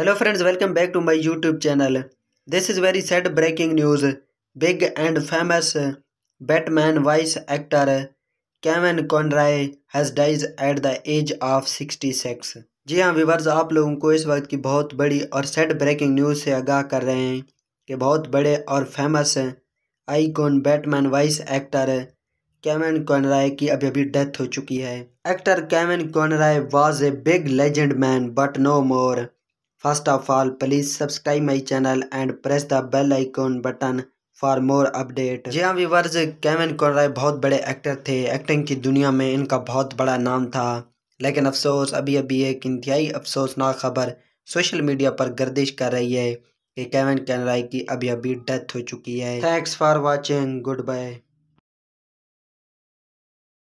hello friends welcome back to my YouTube channel this is very sad breaking news big and famous Batman voice actor Kevin Conroy has dies at the age of six जी हाँ viewers आप लोगों को इस वक्त की बहुत बड़ी और सैड ब्रेकिंग न्यूज़ से आगाह कर रहे हैं कि बहुत बड़े और famous icon Batman voice actor Kevin Conroy की अभी अभी डेथ हो चुकी है actor Kevin Conroy was a big legend man but no more First of all, please subscribe my channel and press the bell icon button for more update जी हाँ viewers Kevin कॉनराय बहुत बड़े एक्टर थे acting की दुनिया में इनका बहुत बड़ा नाम था लेकिन अफसोस अभी अभी एक इंतहाई अफसोसनाक खबर सोशल मीडिया पर गर्दिश कर रही है कि केविन कोर्राय की अभी अभी डेथ हो चुकी है thanks for watching good bye